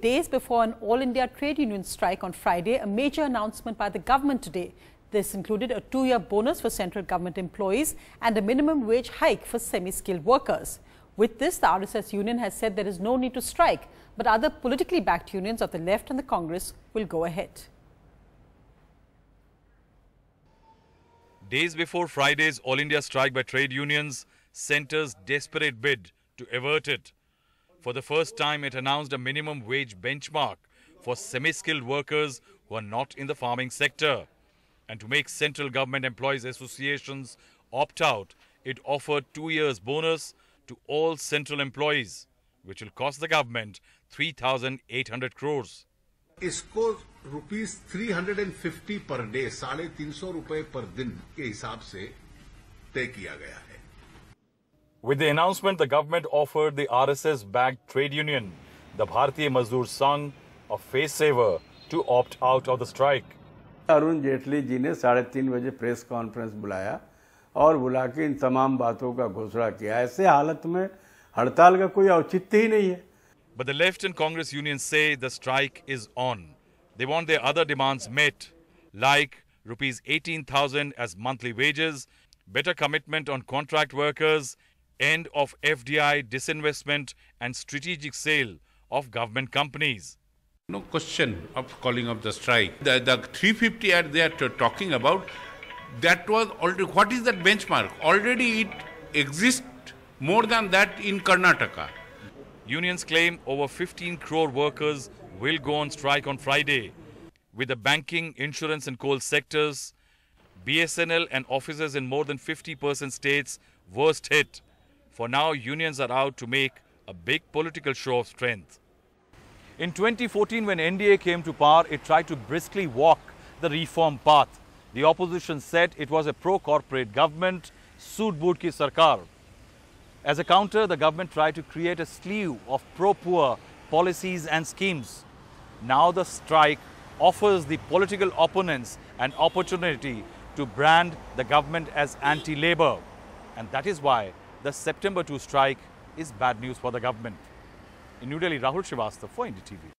Days before an All India Trade Union strike on Friday, a major announcement by the government today. This included a two-year bonus for central government employees and a minimum wage hike for semi-skilled workers. With this, the RSS union has said there is no need to strike, but other politically backed unions of the left and the Congress will go ahead. Days before Friday's All India strike by trade unions, centers desperate bid to avert it for the first time, it announced a minimum wage benchmark for semi-skilled workers who are not in the farming sector. And to make Central Government Employees Associations opt out, it offered two years bonus to all central employees, which will cost the government 3,800 crores. इसको rupees 350 per day साढ़े तीन सौ रुपए पर दिन के हिसाब से तय किया गया है with the announcement, the government offered the RSS backed trade union, the Bharatiya Mazdoor Sangh, a face saver to opt out of the strike. Arun Jaitley जी ने साढ़े तीन बजे प्रेस कॉन्फ्रेंस बुलाया और बुला के इन तमाम बातों का घोषणा किया ऐसे हालत में हड़ताल का कोई औचित्य ही नहीं है But the left and Congress unions say the strike is on. They want their other demands met, like rupees 18,000 as monthly wages, better commitment on contract workers, end of FDI disinvestment and strategic sale of government companies. No question of calling up the strike. The, the 350 are they are talking about, that was already, what is that benchmark? Already it exists more than that in Karnataka. Unions claim over 15 crore workers will go on strike on Friday. With the banking, insurance, and coal sectors, BSNL and offices in more than 50% states worst hit. For now, unions are out to make a big political show of strength. In 2014, when NDA came to power, it tried to briskly walk the reform path. The opposition said it was a pro-corporate government, suit boot ki sarkar. As a counter, the government tried to create a slew of pro-poor policies and schemes. Now the strike offers the political opponents an opportunity to brand the government as anti-labour. And that is why the September 2 strike is bad news for the government. In New Delhi, Rahul Srivastav for NDTV.